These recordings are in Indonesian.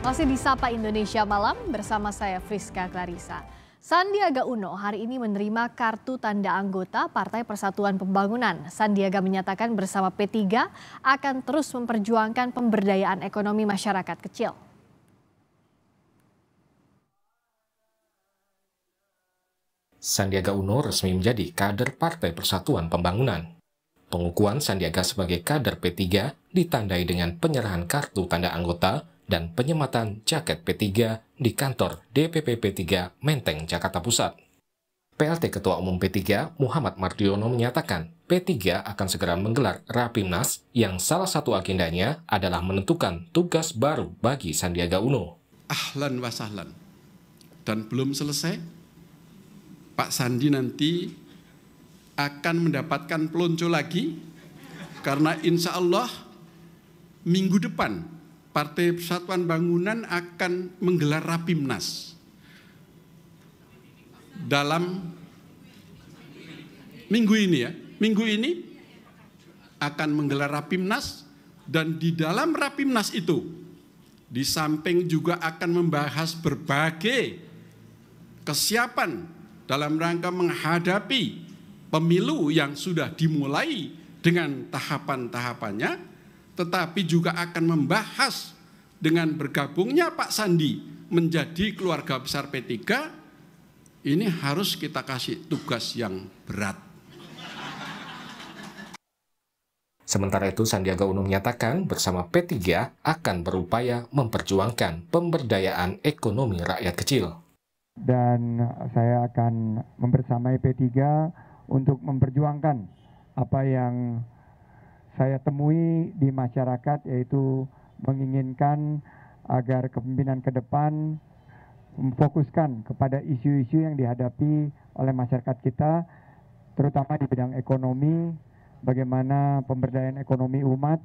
Masih di Sapa Indonesia Malam bersama saya Friska Clarissa. Sandiaga Uno hari ini menerima kartu tanda anggota Partai Persatuan Pembangunan. Sandiaga menyatakan bersama P3 akan terus memperjuangkan pemberdayaan ekonomi masyarakat kecil. Sandiaga Uno resmi menjadi kader Partai Persatuan Pembangunan. Pengukuhan Sandiaga sebagai kader P3 ditandai dengan penyerahan kartu tanda anggota dan penyematan jaket P3 di kantor DPP P3 Menteng, Jakarta Pusat. PLT Ketua Umum P3 Muhammad Mardiono menyatakan P3 akan segera menggelar Rapimnas yang salah satu agendanya adalah menentukan tugas baru bagi Sandiaga Uno. Ahlan wasahlan. Dan belum selesai, Pak Sandi nanti akan mendapatkan pelonco lagi karena insya Allah minggu depan Partai Persatuan Bangunan akan menggelar rapimnas dalam minggu ini ya. Minggu ini akan menggelar rapimnas dan di dalam rapimnas itu di samping juga akan membahas berbagai kesiapan dalam rangka menghadapi pemilu yang sudah dimulai dengan tahapan-tahapannya tetapi juga akan membahas dengan bergabungnya Pak Sandi menjadi keluarga besar P3 ini harus kita kasih tugas yang berat. Sementara itu Sandiaga Uno menyatakan bersama P3 akan berupaya memperjuangkan pemberdayaan ekonomi rakyat kecil. Dan saya akan membersamai P3 untuk memperjuangkan apa yang saya temui di masyarakat yaitu menginginkan agar kepemimpinan ke depan memfokuskan kepada isu-isu yang dihadapi oleh masyarakat kita terutama di bidang ekonomi, bagaimana pemberdayaan ekonomi umat,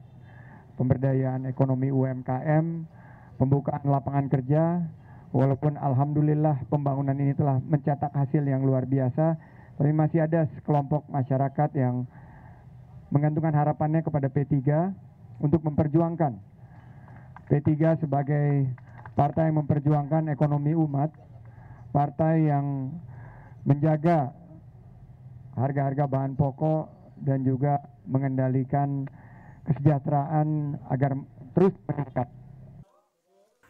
pemberdayaan ekonomi UMKM, pembukaan lapangan kerja, walaupun alhamdulillah pembangunan ini telah mencetak hasil yang luar biasa, tapi masih ada sekelompok masyarakat yang menggantungkan harapannya kepada P3 untuk memperjuangkan P3 sebagai partai yang memperjuangkan ekonomi umat, partai yang menjaga harga-harga bahan pokok dan juga mengendalikan kesejahteraan agar terus meningkat.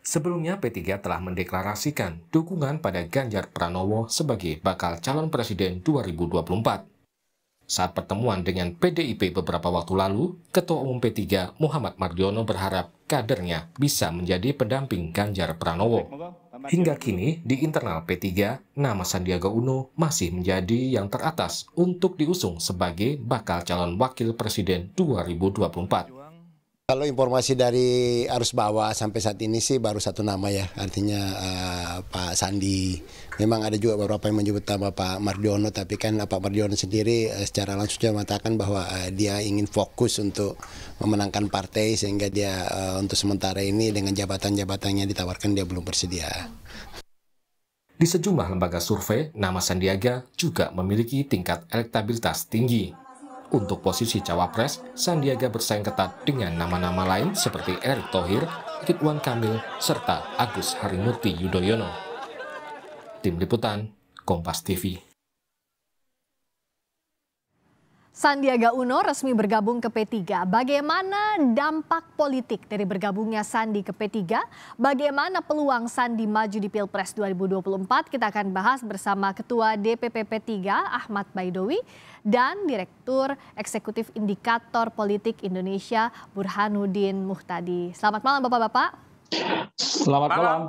Sebelumnya P3 telah mendeklarasikan dukungan pada Ganjar Pranowo sebagai bakal calon presiden 2024. Saat pertemuan dengan PDIP beberapa waktu lalu, Ketua Umum P3 Muhammad Mardiono berharap kadernya bisa menjadi pendamping Ganjar Pranowo. Hingga kini, di internal P3, nama Sandiaga Uno masih menjadi yang teratas untuk diusung sebagai bakal calon wakil presiden 2024. Kalau informasi dari arus bawah sampai saat ini sih baru satu nama ya, artinya uh, Pak Sandi. Memang ada juga beberapa yang menyebut nama Pak Mardiono, tapi kan eh, Pak Mardiono sendiri uh, secara langsung mengatakan bahwa uh, dia ingin fokus untuk memenangkan partai sehingga dia uh, untuk sementara ini dengan jabatan-jabatannya ditawarkan dia belum bersedia. Di sejumlah lembaga survei, nama Sandiaga juga memiliki tingkat elektabilitas tinggi. Untuk posisi cawapres, Sandiaga bersaing ketat dengan nama-nama lain seperti Erick Thohir, Ridwan Kamil, serta Agus Harimurti Yudhoyono. Tim Liputan, Kompas TV. Sandiaga Uno resmi bergabung ke P3. Bagaimana dampak politik dari bergabungnya Sandi ke P3? Bagaimana peluang Sandi maju di Pilpres 2024? Kita akan bahas bersama Ketua DPP P3 Ahmad Baidowi dan Direktur Eksekutif Indikator Politik Indonesia Burhanuddin Muhtadi. Selamat malam Bapak-bapak. Selamat malam.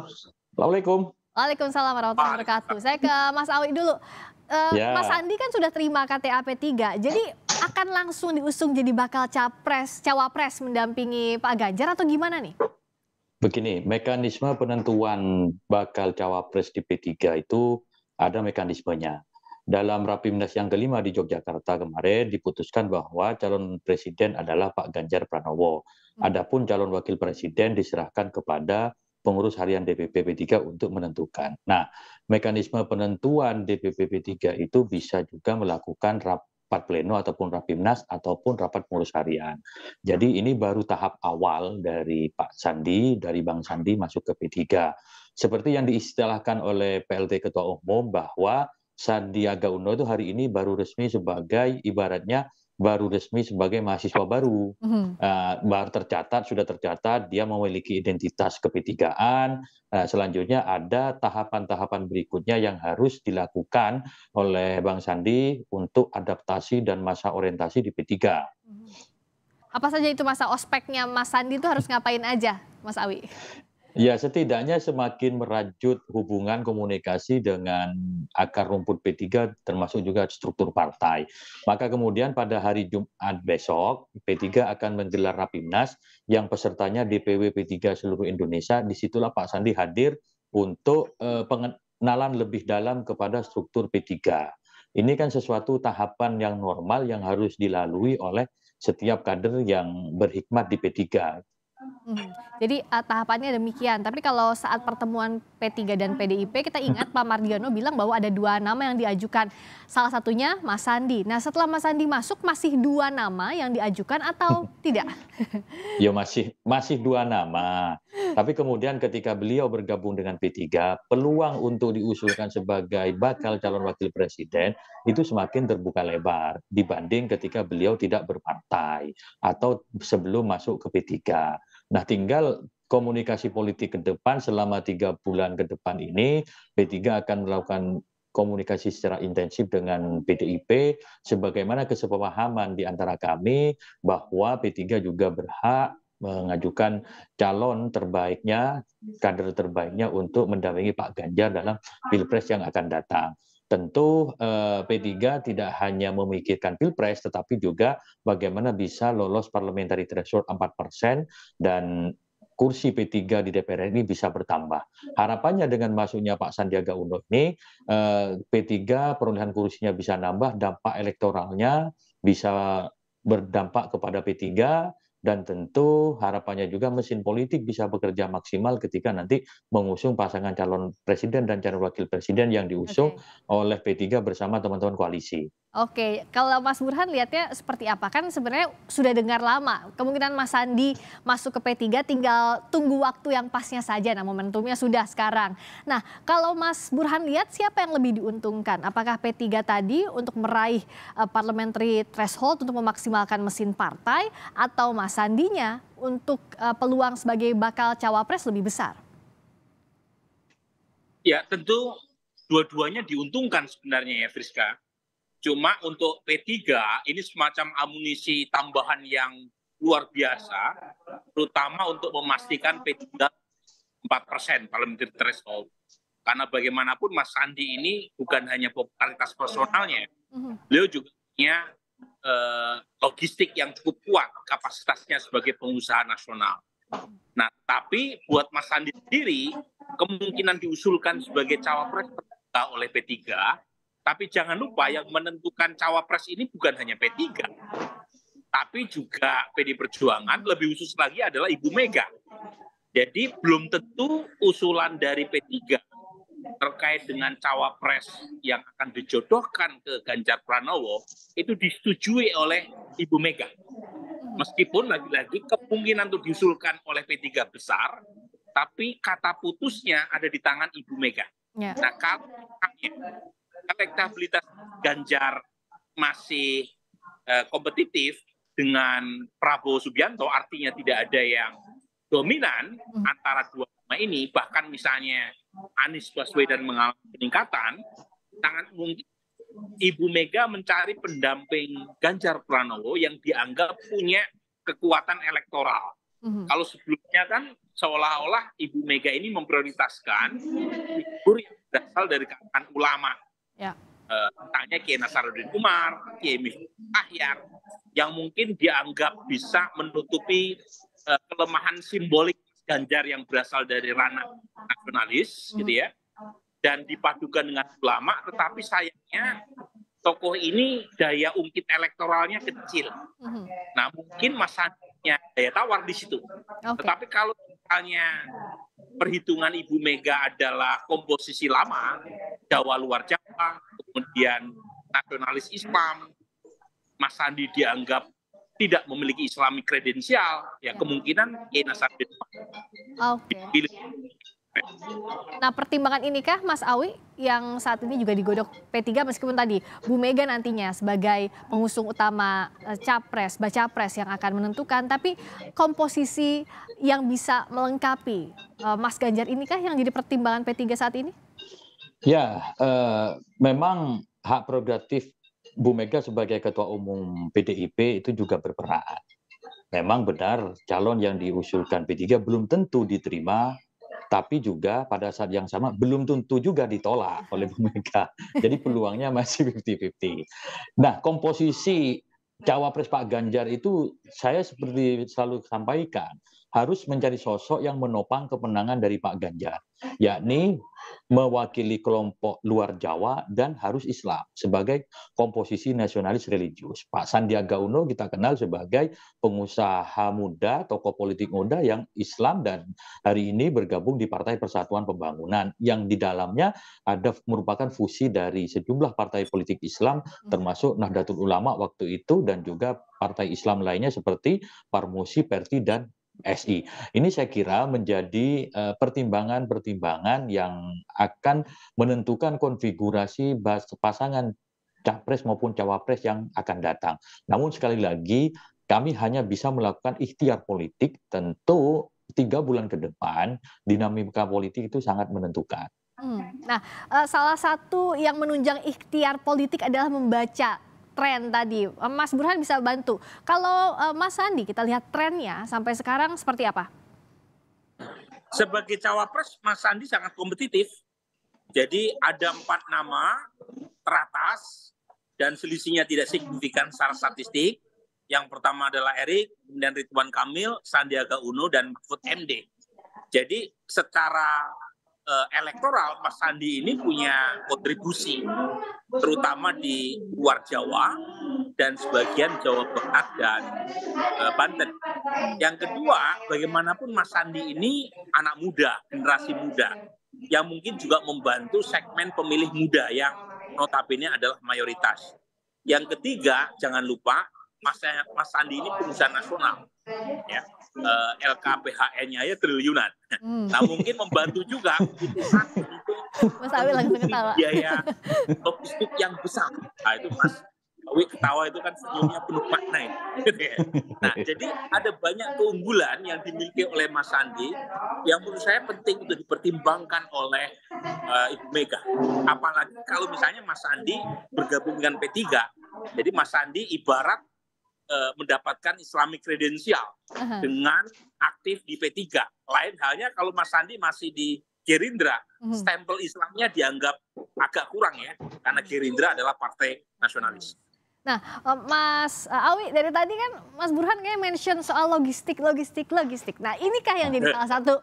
Assalamualaikum. Waalaikumsalam warahmatullahi wabarakatuh. Saya ke Mas Awi dulu uh, Mas Andi kan sudah terima KTA p 3, jadi akan langsung diusung jadi bakal capres, cawapres mendampingi Pak Ganjar atau gimana nih? Begini, mekanisme penentuan bakal cawapres di P3 itu ada mekanismenya. Dalam Rapimnas yang kelima di Yogyakarta kemarin diputuskan bahwa calon presiden adalah Pak Ganjar Pranowo. Hmm. Adapun calon wakil presiden diserahkan kepada pengurus harian DPP P3 untuk menentukan. Nah, mekanisme penentuan DPP P3 itu bisa juga melakukan rapat pleno ataupun rapimnas ataupun rapat pengurus harian. Jadi ini baru tahap awal dari Pak Sandi, dari Bang Sandi masuk ke P3. Seperti yang diistilahkan oleh PLT Ketua Umum bahwa Sandiaga Uno itu hari ini baru resmi sebagai ibaratnya baru resmi sebagai mahasiswa baru, mm-hmm. uh, baru tercatat sudah tercatat dia memiliki identitas kepitigaan. Uh, selanjutnya ada tahapan-tahapan berikutnya yang harus dilakukan oleh Bang Sandi untuk adaptasi dan masa orientasi di P3. Mm-hmm. Apa saja itu masa ospeknya Mas Sandi itu harus ngapain aja, Mas Awi? Ya, setidaknya semakin merajut hubungan komunikasi dengan akar rumput P3 termasuk juga struktur partai. Maka kemudian pada hari Jumat besok P3 akan menggelar Rapimnas yang pesertanya DPW P3 seluruh Indonesia. Disitulah Pak Sandi hadir untuk eh, pengenalan lebih dalam kepada struktur P3. Ini kan sesuatu tahapan yang normal yang harus dilalui oleh setiap kader yang berhikmat di P3 Hmm. Jadi uh, tahapannya demikian. Tapi kalau saat pertemuan P3 dan PDIP kita ingat Pak Mardiano bilang bahwa ada dua nama yang diajukan. Salah satunya Mas Sandi. Nah setelah Mas Sandi masuk masih dua nama yang diajukan atau tidak? ya masih masih dua nama. Tapi kemudian ketika beliau bergabung dengan P3, peluang untuk diusulkan sebagai bakal calon wakil presiden itu semakin terbuka lebar dibanding ketika beliau tidak berpartai atau sebelum masuk ke P3. Nah, tinggal komunikasi politik ke depan selama tiga bulan ke depan ini P3 akan melakukan komunikasi secara intensif dengan PDIP sebagaimana kesepahaman di antara kami bahwa P3 juga berhak mengajukan calon terbaiknya, kader terbaiknya untuk mendampingi Pak Ganjar dalam pilpres yang akan datang. Tentu eh, P3 tidak hanya memikirkan pilpres, tetapi juga bagaimana bisa lolos parliamentary threshold 4 persen dan kursi P3 di DPR ini bisa bertambah. Harapannya dengan masuknya Pak Sandiaga Uno ini, eh, P3 perolehan kursinya bisa nambah, dampak elektoralnya bisa berdampak kepada P3 dan tentu harapannya juga mesin politik bisa bekerja maksimal ketika nanti mengusung pasangan calon presiden dan calon wakil presiden yang diusung oleh p 3 bersama teman teman koalisi Oke, kalau Mas Burhan lihatnya seperti apa? Kan sebenarnya sudah dengar lama, kemungkinan Mas Sandi masuk ke P3 tinggal tunggu waktu yang pasnya saja, nah momentumnya sudah sekarang. Nah, kalau Mas Burhan lihat siapa yang lebih diuntungkan? Apakah P3 tadi untuk meraih uh, parliamentary threshold untuk memaksimalkan mesin partai atau Mas Sandinya untuk uh, peluang sebagai bakal cawapres lebih besar? Ya, tentu dua-duanya diuntungkan sebenarnya ya Friska Cuma untuk P3 ini semacam amunisi tambahan yang luar biasa, terutama untuk memastikan P3 4 persen parliamentary threshold. Karena bagaimanapun Mas Sandi ini bukan hanya popularitas personalnya, mhm. beliau juga punya eh, logistik yang cukup kuat kapasitasnya sebagai pengusaha nasional. Nah, tapi buat Mas Sandi sendiri, kemungkinan diusulkan sebagai cawapres oleh P3 tapi jangan lupa yang menentukan cawapres ini bukan hanya P3, tapi juga PD Perjuangan, lebih khusus lagi adalah Ibu Mega. Jadi belum tentu usulan dari P3 terkait dengan cawapres yang akan dijodohkan ke Ganjar Pranowo itu disetujui oleh Ibu Mega. Meskipun lagi-lagi kemungkinan untuk diusulkan oleh P3 besar, tapi kata putusnya ada di tangan Ibu Mega. Ya. Nah, kalau elektabilitas Ganjar masih eh, kompetitif dengan Prabowo Subianto, artinya tidak ada yang dominan hmm. antara dua nama ini. Bahkan misalnya Anies Baswedan mengalami peningkatan, sangat mungkin Ibu Mega mencari pendamping Ganjar Pranowo yang dianggap punya kekuatan elektoral. Mm-hmm. Kalau sebelumnya kan seolah-olah Ibu Mega ini memprioritaskan figur yang berasal dari kalangan ulama. Ya. Uh, tanya Kiai Nasaruddin Umar, Kiai Ahyar, yang mungkin dianggap bisa menutupi uh, kelemahan simbolik Ganjar yang berasal dari ranah nasionalis, hmm. gitu ya, dan dipadukan dengan ulama, tetapi sayangnya tokoh ini daya ungkit elektoralnya kecil. Hmm. Nah mungkin Mas Sandi punya daya tawar di situ. Okay. Tetapi kalau misalnya perhitungan Ibu Mega adalah komposisi lama, Jawa luar Jawa, kemudian nasionalis Islam, Mas Sandi dianggap tidak memiliki Islamic kredensial, ya, ya, kemungkinan Yena Sandi okay. dipilih Nah pertimbangan inikah Mas Awi yang saat ini juga digodok P3 meskipun tadi Bu Mega nantinya sebagai pengusung utama e, capres, baca pres yang akan menentukan tapi komposisi yang bisa melengkapi e, Mas Ganjar inikah yang jadi pertimbangan P3 saat ini? Ya, eh, memang hak prerogatif Bu Mega sebagai ketua umum PDIP itu juga berperan. Memang benar calon yang diusulkan P3 belum tentu diterima tapi juga pada saat yang sama belum tentu juga ditolak oleh mereka. Jadi peluangnya masih 50-50. Nah, komposisi cawapres Pak Ganjar itu saya seperti selalu sampaikan, harus mencari sosok yang menopang kemenangan dari Pak Ganjar, yakni mewakili kelompok luar Jawa dan harus Islam sebagai komposisi nasionalis religius. Pak Sandiaga Uno kita kenal sebagai pengusaha muda, tokoh politik muda yang Islam dan hari ini bergabung di Partai Persatuan Pembangunan yang di dalamnya ada merupakan fusi dari sejumlah partai politik Islam hmm. termasuk Nahdlatul Ulama waktu itu dan juga partai Islam lainnya seperti Parmusi, Perti, dan SI. Ini saya kira menjadi eh, pertimbangan-pertimbangan yang akan menentukan konfigurasi pasangan capres maupun cawapres yang akan datang. Namun sekali lagi kami hanya bisa melakukan ikhtiar politik. Tentu tiga bulan ke depan dinamika politik itu sangat menentukan. Hmm. Nah, eh, salah satu yang menunjang ikhtiar politik adalah membaca tren tadi. Eh, Mas Burhan bisa bantu. Kalau uh, Mas Sandi kita lihat trennya sampai sekarang seperti apa? Sebagai cawapres Mas Sandi sangat kompetitif. Jadi ada empat nama teratas dan selisihnya tidak signifikan secara statistik. Yang pertama adalah Erik, kemudian Ridwan Kamil, Sandiaga Uno, dan Mahfud MD. Jadi secara uh, elektoral Mas Sandi ini punya kontribusi terutama di luar Jawa dan sebagian Jawa Barat dan uh, Banten. Yang kedua, bagaimanapun Mas Sandi ini anak muda, generasi muda yang mungkin juga membantu segmen pemilih muda yang notabene adalah mayoritas. Yang ketiga, jangan lupa Mas, Sandi ini perusahaan nasional. Ya uh, eh, LKPHN-nya ya triliunan. Hmm. Nah mungkin membantu juga Mas Awi langsung ketawa. Biaya iya. logistik yang besar. Nah itu Mas Awi ketawa itu kan senyumnya penuh makna ya. Nah iya. jadi ada banyak keunggulan yang dimiliki oleh Mas Sandi yang menurut saya penting untuk dipertimbangkan oleh uh, Ibu Mega. Apalagi kalau misalnya Mas Sandi bergabung dengan P3, jadi Mas Sandi ibarat uh, mendapatkan Islamic kredensial uh -huh. dengan aktif di P3. Lain halnya kalau Mas Sandi masih di Gerindra, uh mhm. -huh. stempel Islamnya dianggap agak kurang ya, karena mhm. Gerindra adalah partai nasionalis. Nah, Mas eh, Awi dari tadi kan Mas Burhan kayak mention soal logistik, logistik, logistik. Nah, inikah yang jadi eh. salah satu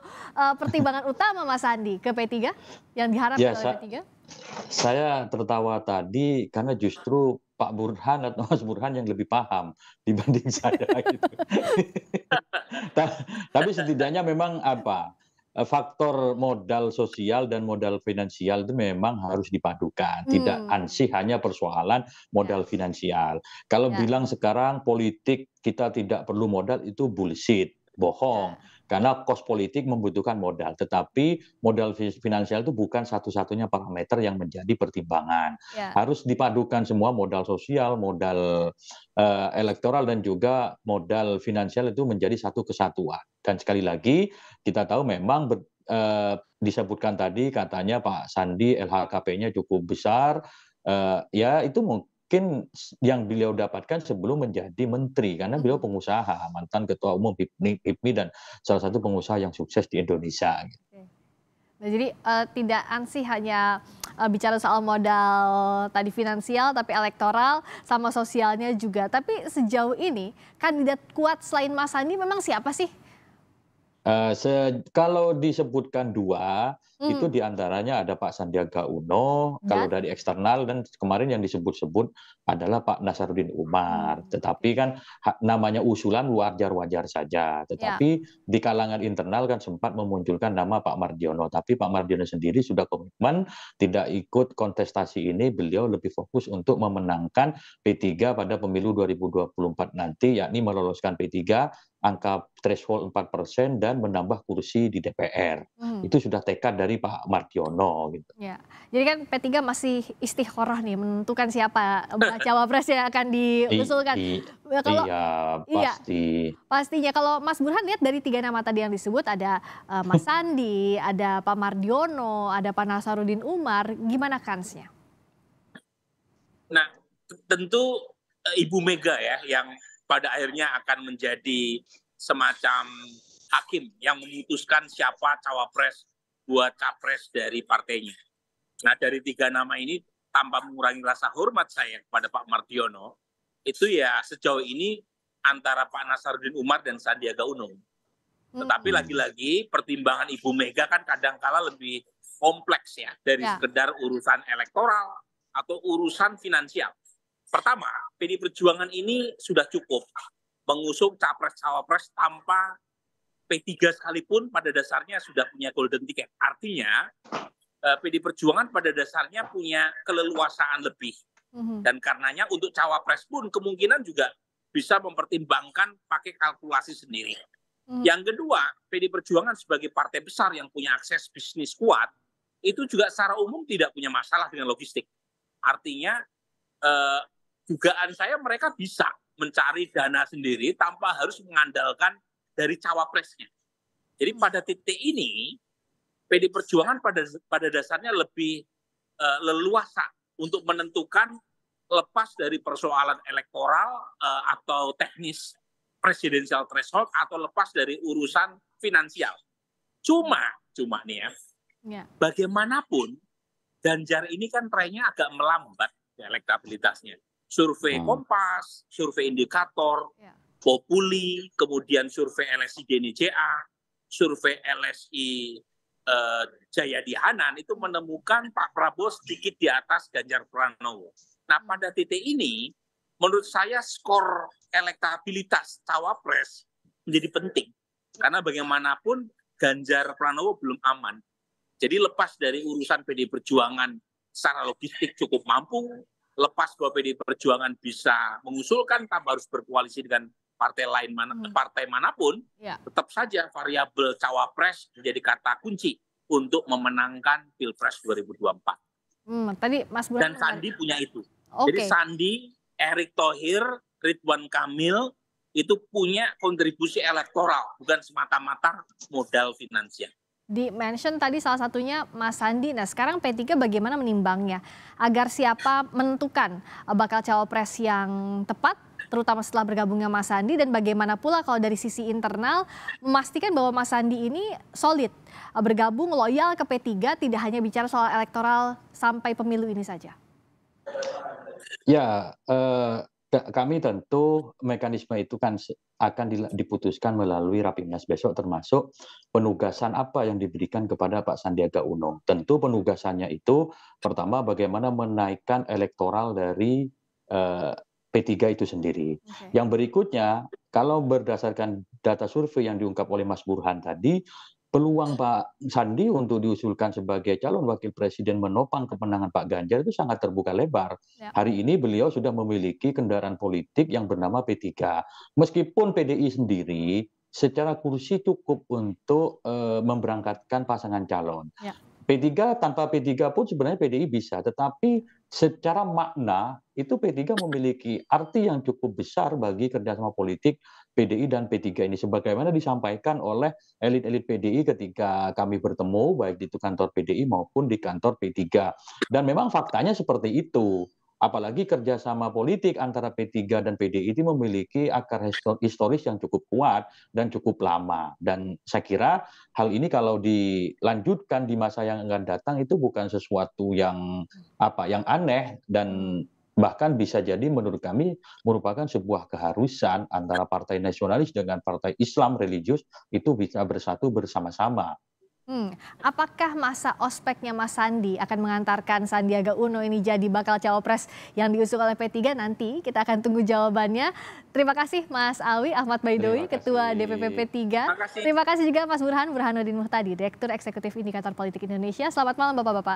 pertimbangan utama Mas Sandi ke P3 yang diharapkan ya, oleh P3? Saya tertawa tadi karena justru Pak Burhan atau Mas Burhan yang lebih paham dibanding saya gitu. Tapi setidaknya memang apa? Eh, faktor modal sosial dan modal finansial itu memang harus dipadukan. Hmm. Tidak ansih hanya persoalan modal ya. finansial. Kalau ya. bilang sekarang politik kita tidak perlu modal itu bullshit bohong ya. karena kos politik membutuhkan modal tetapi modal finansial itu bukan satu-satunya parameter yang menjadi pertimbangan ya. harus dipadukan semua modal sosial modal uh, elektoral dan juga modal finansial itu menjadi satu kesatuan dan sekali lagi kita tahu memang uh, disebutkan tadi katanya Pak Sandi LHKP-nya cukup besar uh, ya itu mungkin yang beliau dapatkan sebelum menjadi menteri karena beliau pengusaha mantan ketua umum HIPMI, dan salah satu pengusaha yang sukses di Indonesia. Gitu. Nah, jadi uh, tidak ansih hanya uh, bicara soal modal tadi finansial, tapi elektoral sama sosialnya juga. Tapi sejauh ini kandidat kuat selain Mas Sandi memang siapa sih Eh, se kalau disebutkan dua, hmm. itu diantaranya ada Pak Sandiaga Uno, ya. kalau dari eksternal dan kemarin yang disebut-sebut adalah Pak Nasaruddin Umar. Hmm. Tetapi kan namanya usulan wajar-wajar saja. Tetapi ya. di kalangan internal kan sempat memunculkan nama Pak Mardiono. Tapi Pak Mardiono sendiri sudah komitmen tidak ikut kontestasi ini. Beliau lebih fokus untuk memenangkan P3 pada pemilu 2024 nanti, yakni meloloskan P3 angka threshold 4 persen dan menambah kursi di DPR. Hmm. Itu sudah tekad dari Pak Martiono. Gitu. Ya. Jadi kan P3 masih istihoroh nih menentukan siapa cawapres yang akan diusulkan. I, i, ya, kalau, iya, iya pasti. Iya, pastinya. Kalau Mas Burhan lihat dari tiga nama tadi yang disebut ada uh, Mas Sandi, ada Pak Mardiono, ada Pak Nasarudin Umar. Gimana kansnya? Nah, tentu eh, Ibu Mega ya yang pada akhirnya akan menjadi semacam hakim yang memutuskan siapa cawapres buat capres dari partainya. Nah dari tiga nama ini tanpa mengurangi rasa hormat saya kepada Pak Martiono, itu ya sejauh ini antara Pak Nasaruddin Umar dan Sandiaga Uno. Tetapi lagi hmm. lagi-lagi pertimbangan Ibu Mega kan kadangkala lebih kompleks ya dari ya. sekedar urusan elektoral atau urusan finansial. Pertama, PD Perjuangan ini sudah cukup mengusung capres-cawapres tanpa P3 sekalipun pada dasarnya sudah punya golden ticket. Artinya, eh, PD Perjuangan pada dasarnya punya keleluasaan lebih. Mhm. Dan karenanya untuk cawapres pun kemungkinan juga bisa mempertimbangkan pakai kalkulasi sendiri. Mhm. Yang kedua, PD Perjuangan sebagai partai besar yang punya akses bisnis kuat, itu juga secara umum tidak punya masalah dengan logistik. Artinya, eh, dugaan saya mereka bisa mencari dana sendiri tanpa harus mengandalkan dari cawapresnya. Jadi pada titik ini PD Perjuangan pada pada dasarnya lebih uh, leluasa untuk menentukan lepas dari persoalan elektoral uh, atau teknis presidensial threshold atau lepas dari urusan finansial. Cuma cuma nih ya. ya. Bagaimanapun Ganjar ini kan trennya agak melambat elektabilitasnya survei hmm. Kompas, survei indikator, ya. Populi, kemudian survei LSI DNJA, survei LSI eh, Jayadi Hanan itu menemukan Pak Prabowo sedikit di atas Ganjar Pranowo. Nah hmm. pada titik ini menurut saya skor elektabilitas cawapres menjadi penting karena bagaimanapun Ganjar Pranowo belum aman. Jadi lepas dari urusan PD Perjuangan secara logistik cukup mampu, lepas bahwa pd Perjuangan bisa mengusulkan tanpa harus berkoalisi dengan partai lain mana hmm. partai manapun, ya. tetap saja variabel cawapres menjadi kata kunci untuk memenangkan Pilpres 2024. Hmm, tadi Mas Bulan Dan Sandi kan? punya itu. Okay. Jadi Sandi, Erick Thohir, Ridwan Kamil itu punya kontribusi elektoral, bukan semata-mata modal finansial di mention tadi salah satunya Mas Sandi. Nah sekarang P3 bagaimana menimbangnya agar siapa menentukan eh, bakal cawapres yang tepat terutama setelah bergabungnya Mas Sandi dan bagaimana pula kalau dari sisi internal memastikan bahwa Mas Sandi ini solid eh, bergabung loyal ke P3 tidak hanya bicara soal elektoral sampai pemilu ini saja. Ya, uh, kami tentu mekanisme itu kan akan diputuskan melalui rapimnas besok termasuk penugasan apa yang diberikan kepada Pak Sandiaga Uno. Tentu penugasannya itu pertama bagaimana menaikkan elektoral dari eh, P3 itu sendiri. Okay. Yang berikutnya kalau berdasarkan data survei yang diungkap oleh Mas Burhan tadi, peluang Pak Sandi untuk diusulkan sebagai calon wakil presiden menopang kemenangan Pak Ganjar itu sangat terbuka lebar. Ya. Hari ini beliau sudah memiliki kendaraan politik yang bernama P3. Meskipun PDI sendiri secara kursi cukup untuk uh, memberangkatkan pasangan calon. Ya. P3 tanpa P3 pun sebenarnya PDI bisa, tetapi secara makna itu P3 memiliki arti yang cukup besar bagi kerjasama politik PDI dan P3 ini sebagaimana disampaikan oleh elit-elit PDI ketika kami bertemu baik di kantor PDI maupun di kantor P3 dan memang faktanya seperti itu apalagi kerjasama politik antara P3 dan PDI itu memiliki akar historis yang cukup kuat dan cukup lama dan saya kira hal ini kalau dilanjutkan di masa yang akan datang itu bukan sesuatu yang apa yang aneh dan bahkan bisa jadi menurut kami merupakan sebuah keharusan antara partai nasionalis dengan partai Islam religius itu bisa bersatu bersama-sama. Hmm, apakah masa ospeknya Mas Sandi akan mengantarkan Sandiaga Uno ini jadi bakal cawapres yang diusung oleh P3 nanti? Kita akan tunggu jawabannya. Terima kasih Mas Awi Ahmad Baidowi, Ketua DPP P3. Terima kasih. Terima kasih juga Mas Burhan Burhanuddin Muhtadi, Direktur Eksekutif Indikator Politik Indonesia. Selamat malam Bapak-Bapak.